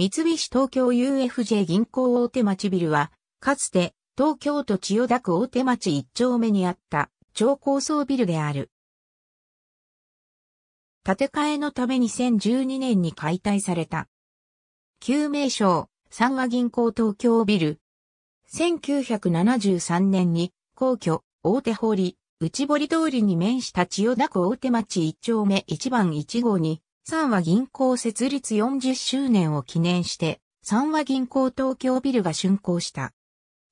三菱東京 UFJ 銀行大手町ビルは、かつて東京都千代田区大手町一丁目にあった超高層ビルである。建て替えのため2012年に解体された。旧名称、三和銀行東京ビル。1973年に皇居、大手堀、内堀通りに面した千代田区大手町一丁目1番1号に三和銀行設立40周年を記念して、三和銀行東京ビルが竣工した。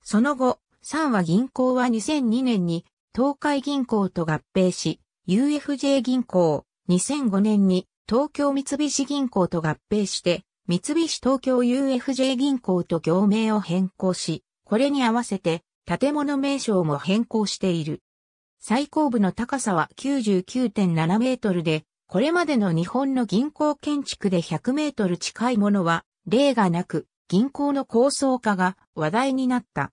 その後、三和銀行は2002年に東海銀行と合併し、UFJ 銀行、2005年に東京三菱銀行と合併して、三菱東京 UFJ 銀行と業名を変更し、これに合わせて建物名称も変更している。最高部の高さは99.7メートルで、これまでの日本の銀行建築で100メートル近いものは例がなく銀行の高層化が話題になった。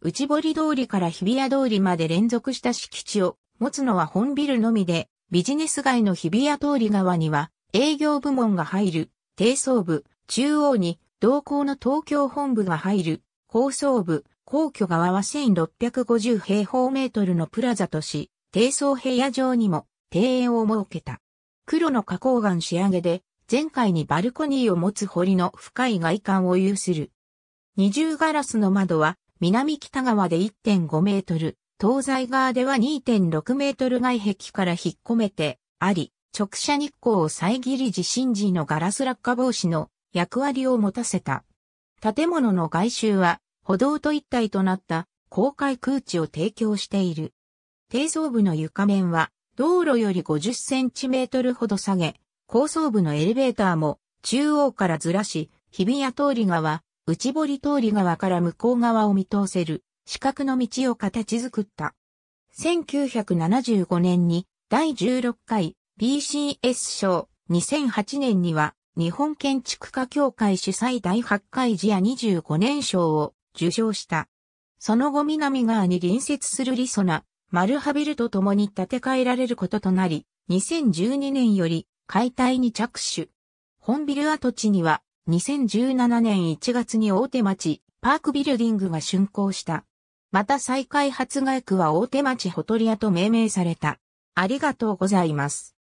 内堀通りから日比谷通りまで連続した敷地を持つのは本ビルのみでビジネス街の日比谷通り側には営業部門が入る低層部、中央に同行の東京本部が入る高層部、皇居側は1650平方メートルのプラザとし、低層部屋上にも庭園を設けた。黒の花崗岩仕上げで、前回にバルコニーを持つ堀の深い外観を有する。二重ガラスの窓は、南北側で1.5メートル、東西側では2.6メートル外壁から引っ込めてあり、直射日光を遮り地震時のガラス落下防止の役割を持たせた。建物の外周は歩道と一体となった公開空地を提供している。低層部の床面は道路より50センチメートルほど下げ、高層部のエレベーターも中央からずらし、日比谷通り側、内堀通り側から向こう側を見通せる、四角の道を形作った。1975年に第16回 BCS 賞、2008年には日本建築家協会主催第8回時や25年賞を受賞した。その後南側に隣接するリソナ、マルハビルと共に建て替えられることとなり、2012年より解体に着手。本ビル跡地には2017年1月に大手町パークビルディングが竣工した。また再開発外区は大手町ホトリアと命名された。ありがとうございます。